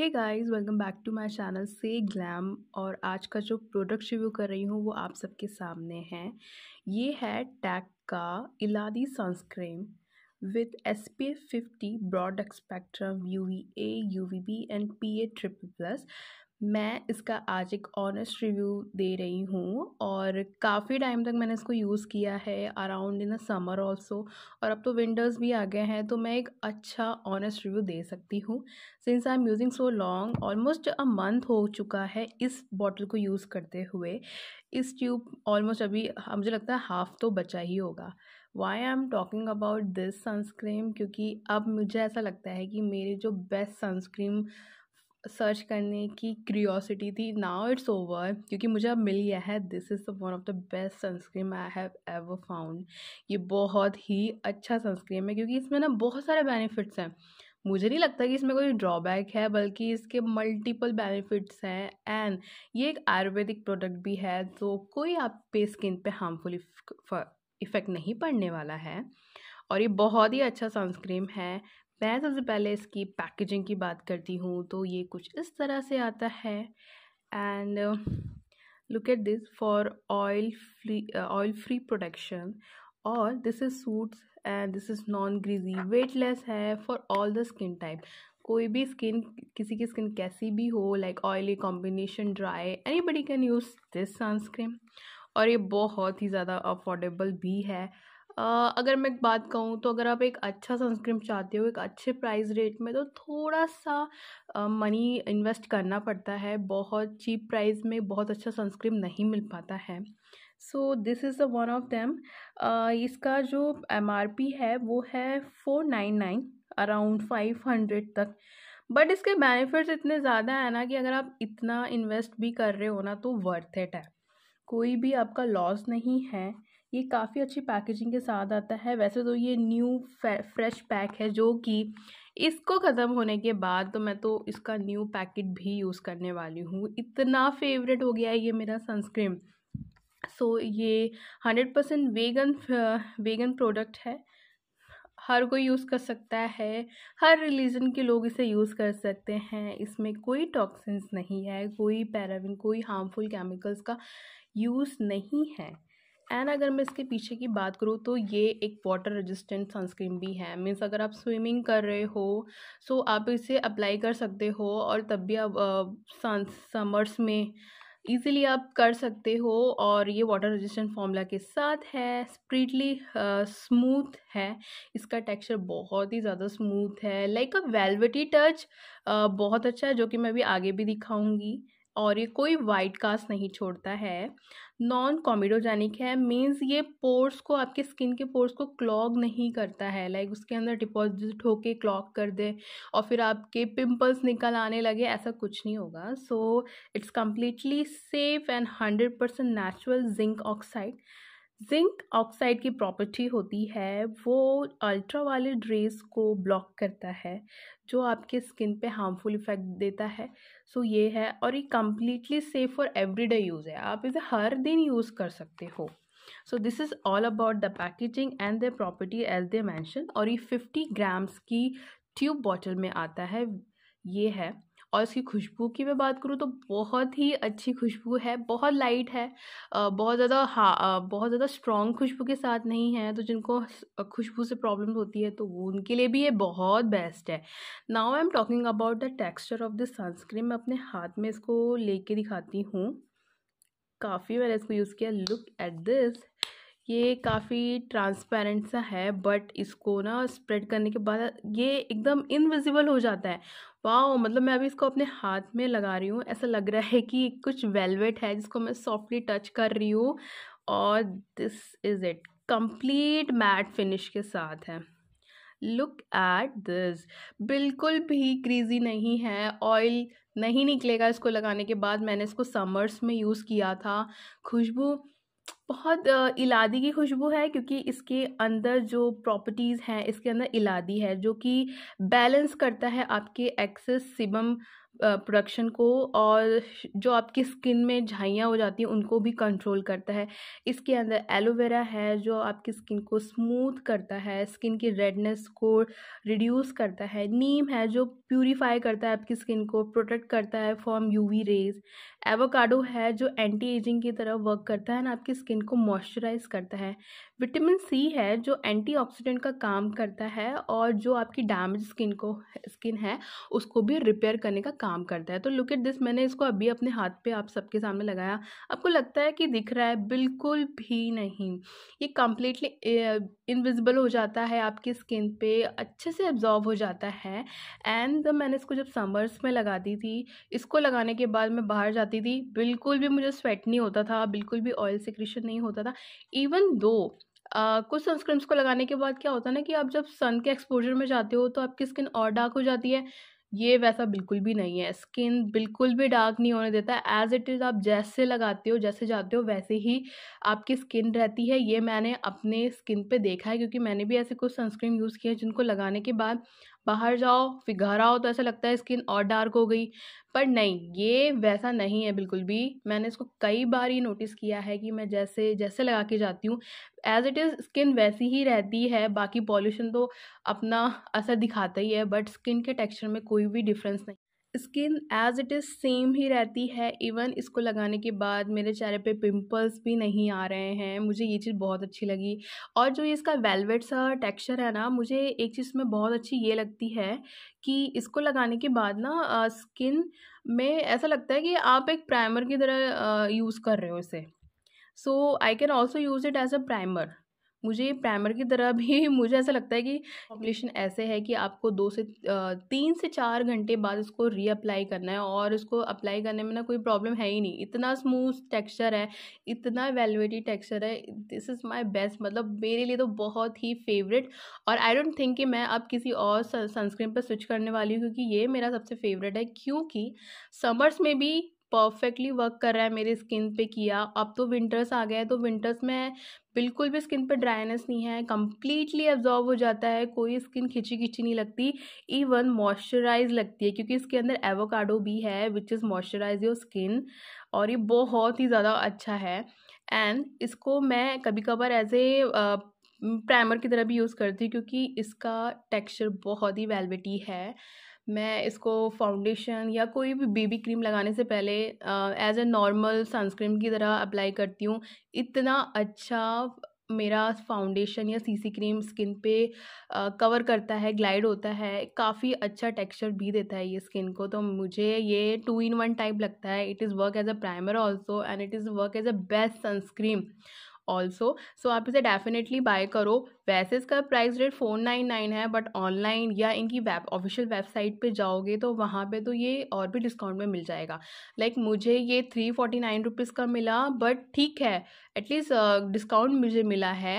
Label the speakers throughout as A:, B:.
A: hey guys welcome back to my channel से glam और आज का जो प्रोडक्ट रिव्यू कर रही हूँ वो आप सबके सामने है ये है टैक का इलादी sunscreen with s p f fifty broad spectrum u v a u v b and p a triple plus मैं इसका आज एक ऑनेस्ट रिव्यू दे रही हूँ और काफ़ी टाइम तक मैंने इसको यूज़ किया है around in the summer also और अब तो विंटर्स भी आ गए हैं तो मैं एक अच्छा ऑनेस्ट रिव्यू दे सकती हूँ since I am using so long almost a month हो चुका है इस बॉटल को यूज़ करते हुए इस ट्यूब ऑलमोस्ट अभी मुझे लगता है हाफ तो बचा ही होगा why I am talking about this sunscreen क्योंकि अब मुझे ऐसा लगता है कि मेरे जो बेस्ट सनस्क्रीम सर्च करने की क्रियोसिटी थी नाउ इट्स ओवर क्योंकि मुझे अब मिल गया है this is one of the best sunscreen I have ever found ये बहुत ही अच्छा सनस्क्रीम है क्योंकि इसमें ना बहुत सारे बेनिफिट्स हैं मुझे नहीं लगता कि इसमें कोई ड्रॉबैक है बल्कि इसके मल्टीपल बेनिफिट्स हैं एंड ये एक आयुर्वेदिक प्रोडक्ट भी है तो कोई आप पे स्किन पे हार्मफुल इफ़ेक्ट नहीं पड़ने वाला है और ये बहुत ही अच्छा सनस्क्रीम है मैं सबसे पहले इसकी पैकेजिंग की बात करती हूँ तो ये कुछ इस तरह से आता है and look at this for oil free oil free protection और this is suits and this is non greasy weightless है for all the skin type कोई भी स्किन किसी की स्किन कैसी भी हो like oily combination dry anybody can use this sunscreen और ये बहुत ही ज़्यादा अफोर्डेबल भी है अगर मैं बात कहूँ तो अगर आप एक अच्छा सनस्क्रीन चाहते हो एक अच्छे प्राइस रेट में तो थोड़ा सा मनी इन्वेस्ट करना पड़ता है बहुत चीप प्राइस में बहुत अच्छा सनस्क्रीन नहीं मिल पाता है so this is the one of them इसका जो एम आर पी है वो है four nine nine around five hundred तक बट इसके बेनिफिट्स इतने ज़्यादा है ना कि अगर आप इतना इन्वेस्ट भी कर रहे हो ना तो वर्थ इट है कोई भी आपका लॉस नहीं है ये काफ़ी अच्छी पैकेजिंग के साथ आता है वैसे तो ये न्यू फ्रेश पैक है जो कि इसको ख़त्म होने के बाद तो मैं तो इसका न्यू पैकेट भी यूज़ करने वाली हूँ इतना फेवरेट हो गया है ये मेरा सनस्क्रीन सो so, ये hundred percent vegan vegan product है हर कोई यूज़ कर सकता है हर रिलीजन के लोग इसे यूज़ कर सकते हैं इसमें कोई टॉक्सिन्स नहीं है कोई पैराविन कोई हार्मफुल केमिकल्स का यूज़ नहीं है एंड अगर मैं इसके पीछे की बात करूँ तो ये एक वाटर रेजिस्टेंट सनस्क्रीन भी है मीन्स अगर आप स्विमिंग कर रहे हो सो तो आप इसे अप्लाई कर सकते हो और तब भी आप समर्स में इजीली आप कर सकते हो और ये वाटर रेजिस्टेंट फॉर्मूला के साथ है स्प्रीटली स्मूथ है इसका टेक्सचर बहुत ही ज़्यादा स्मूथ है लाइक अ वेलवेटी टच बहुत अच्छा है जो कि मैं अभी आगे भी दिखाऊंगी और ये कोई वाइट कास्ट नहीं छोड़ता है नॉन कॉमिडोजेनिक है मीन्स ये पोर्स को आपके स्किन के पोर्स को क्लॉग नहीं करता है लाइक उसके अंदर डिपॉजिट होके क्लॉग कर दे और फिर आपके पिंपल्स निकल आने लगे ऐसा कुछ नहीं होगा so it's completely safe and hundred percent natural zinc oxide zinc oxide की प्रॉपर्टी होती है वो अल्ट्रा वायलेट रेज को ब्लॉक करता है जो आपके स्किन पे हार्मफुल इफेक्ट देता है सो so ये है और ये completely safe for everyday use है आप इसे हर दिन यूज़ कर सकते हो so this is all about the packaging and the property as they mention और ये फिफ्टी ग्राम्स की ट्यूब बॉटल में आता है ये है और उसकी खुशबू की मैं बात करूँ तो बहुत ही अच्छी खुशबू है बहुत लाइट है बहुत ज़्यादा हाँ बहुत ज़्यादा स्ट्रॉन्ग खुशबू के साथ नहीं है तो जिनको खुशबू से प्रॉब्लम होती है तो वो उनके लिए भी ये बहुत बेस्ट है now I am talking about the texture of this sunscreen मैं अपने हाथ में इसको ले दिखाती हूँ काफ़ी मैंने इसको यूज़ किया लुक एट दिस ये काफ़ी ट्रांसपेरेंट सा है बट इसको ना स्प्रेड करने के बाद ये एकदम इनविजिबल हो जाता है वाह मतलब मैं अभी इसको अपने हाथ में लगा रही हूँ ऐसा लग रहा है कि कुछ वेलवेट है जिसको मैं सॉफ्टली टच कर रही हूँ और this is it complete matte finish के साथ है लुक एट दिस बिल्कुल भी क्रीजी नहीं है ऑयल नहीं निकलेगा इसको लगाने के बाद मैंने इसको समर्स में यूज़ किया था खुशबू बहुत इलादी की खुशबू है क्योंकि इसके अंदर जो प्रॉपर्टीज़ हैं इसके अंदर इलादी है जो कि बैलेंस करता है आपके एक्सेस सिबम प्रोडक्शन को और जो आपकी स्किन में झाइयाँ हो जाती हैं उनको भी कंट्रोल करता है इसके अंदर एलोवेरा है जो आपकी स्किन को स्मूथ करता है स्किन की रेडनेस को रिड्यूस करता है नीम है जो प्यूरीफाई करता है आपकी स्किन को प्रोटेक्ट करता है फ्रॉम यूवी रेज एवोकाडो है जो एंटी एजिंग की तरह वर्क करता है ना आपकी स्किन को मॉइस्चराइज करता है विटामिन सी है जो एंटीऑक्सीडेंट का काम करता है और जो आपकी डैमेज स्किन को स्किन है उसको भी रिपेयर करने का काम करता है तो लुक एट दिस मैंने इसको अभी अपने हाथ पे आप सबके सामने लगाया आपको लगता है कि दिख रहा है बिल्कुल भी नहीं ये कम्प्लीटली इनविजिबल हो जाता है आपकी स्किन पे अच्छे से एब्जॉर्व हो जाता है एंड मैंने इसको जब समर्स में लगा दी थी इसको लगाने के बाद मैं बाहर जाती जाती थी बिल्कुल भी मुझे स्वेट नहीं होता था बिल्कुल भी ऑयल सिक्रेशन नहीं होता था इवन दो Uh, कुछ सनस्क्रीम्स को लगाने के बाद क्या होता है ना कि आप जब सन के एक्सपोजर में जाते हो तो आपकी स्किन और डार्क हो जाती है ये वैसा बिल्कुल भी नहीं है स्किन बिल्कुल भी डार्क नहीं होने देता एज इट इज़ आप जैसे लगाते हो जैसे जाते हो वैसे ही आपकी स्किन रहती है ये मैंने अपने स्किन पे देखा है क्योंकि मैंने भी ऐसे कुछ सनस्क्रीन यूज़ किए हैं जिनको लगाने के बाद बाहर जाओ फिर घर आओ तो ऐसा लगता है स्किन और डार्क हो गई पर नहीं ये वैसा नहीं है बिल्कुल भी मैंने इसको कई बार ही नोटिस किया है कि मैं जैसे जैसे लगा के जाती हूँ एज इट इज़ स्किन वैसी ही रहती है बाकी पॉल्यूशन तो अपना असर दिखाता ही है बट स्किन के टेक्स्चर में कोई भी डिफरेंस नहीं skin as it is same ही रहती है इवन इसको लगाने के बाद मेरे चेहरे पे पिंपल्स भी नहीं आ रहे हैं मुझे ये चीज़ बहुत अच्छी लगी और जो इसका वेलवेट सा टेक्सचर है ना मुझे एक चीज़ में बहुत अच्छी ये लगती है कि इसको लगाने के बाद ना स्किन में ऐसा लगता है कि आप एक प्राइमर की तरह यूज़ कर रहे हो इसे so I can also use it as a primer मुझे प्राइमर की तरह भी मुझे ऐसा लगता है कि पॉपुलेशन ऐसे है कि आपको दो से तीन से चार घंटे बाद इसको रीअप्लाई करना है और इसको अप्लाई करने में ना कोई प्रॉब्लम है ही नहीं इतना स्मूथ टेक्सचर है इतना वेलवेटी टेक्सचर है दिस इज़ माई बेस्ट मतलब मेरे लिए तो बहुत ही फेवरेट और आई डोंट थिंक कि मैं अब किसी और सनस्क्रीन पर स्विच करने वाली हूँ क्योंकि ये मेरा सबसे फेवरेट है क्योंकि समर्स में भी परफेक्टली वर्क कर रहा है मेरी स्किन पे किया अब तो विंटर्स आ गया है तो विंटर्स में बिल्कुल भी स्किन पे ड्राइनेस नहीं है कम्प्लीटली एब्जॉर्ब हो जाता है कोई स्किन खिंची खिंची नहीं लगती इवन मॉइस्चराइज लगती है क्योंकि इसके अंदर एवोकाडो भी है which is moisturise your skin और ये बहुत ही ज़्यादा अच्छा है एंड इसको मैं कभी कभार एज ए प्राइमर की तरह भी यूज़ करती हूँ क्योंकि इसका टेक्सचर बहुत ही वेलवेटी है मैं इसको फाउंडेशन या कोई भी बेबी क्रीम लगाने से पहले एज ए नॉर्मल सनस्क्रीन की तरह अप्लाई करती हूँ इतना अच्छा मेरा फाउंडेशन या सीसी क्रीम स्किन पे कवर करता है ग्लाइड होता है काफ़ी अच्छा टेक्सचर भी देता है ये स्किन को तो मुझे ये टू इन वन टाइप लगता है it is work as a primer also and it is work as a best sunscreen also so आप इसे डेफिनेटली बाय करो वैसे इसका price rate four nine nine है बट ऑनलाइन या इनकी वेब ऑफिशियल वेबसाइट पे जाओगे तो वहाँ पे तो ये और भी डिस्काउंट में मिल जाएगा लाइक like, मुझे ये थ्री फोर्टी नाइन रुपीज़ का मिला बट ठीक है एटलीस्ट डिस्काउंट uh, मुझे मिला है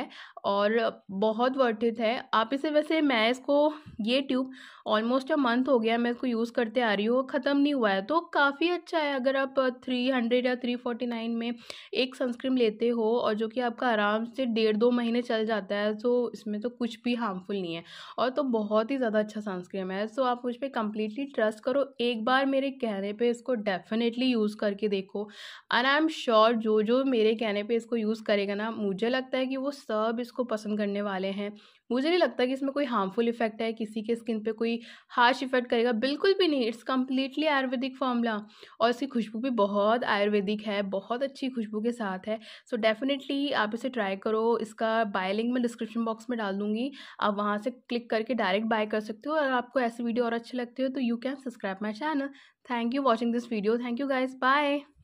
A: और बहुत वर्थित है आप इसे वैसे मैं इसको ये ट्यूब ऑलमोस्ट अ मंथ हो गया मैं इसको यूज़ करते आ रही हूँ ख़त्म नहीं हुआ है तो काफ़ी अच्छा है अगर आप थ्री हंड्रेड या थ्री फोर्टी नाइन में एक सनस्क्रीन लेते हो और जो कि आपका आराम से डेढ़ दो महीने चल जाता है तो इसमें तो कुछ भी हार्मफुल नहीं है और तो बहुत ही ज़्यादा अच्छा सनस्क्रीम है सो आप मुझ पर कम्प्लीटली ट्रस्ट करो एक बार मेरे कहने पर इसको डेफिनेटली यूज़ करके देखो एंड आई एम श्योर जो जो मेरे कहने पर इसको यूज़ करेगा ना मुझे लगता है कि वो सब इसको पसंद करने वाले हैं मुझे नहीं लगता कि इसमें कोई हार्मफुल इफेक्ट है किसी के स्किन पे कोई हार्श इफेक्ट करेगा बिल्कुल भी नहीं इट्स कम्प्लीटली आयुर्वेदिक फार्मूला और इसकी खुशबू भी बहुत आयुर्वेदिक है बहुत अच्छी खुशबू के साथ है सो so डेफिनेटली आप इसे ट्राई करो इसका बाय लिंक मैं डिस्क्रिप्शन बॉक्स में डाल दूंगी आप वहाँ से क्लिक करके डायरेक्ट बाय कर सकते हो अगर आपको ऐसे वीडियो और अच्छे लगते हो तो you can subscribe my channel thank you watching this video thank you guys bye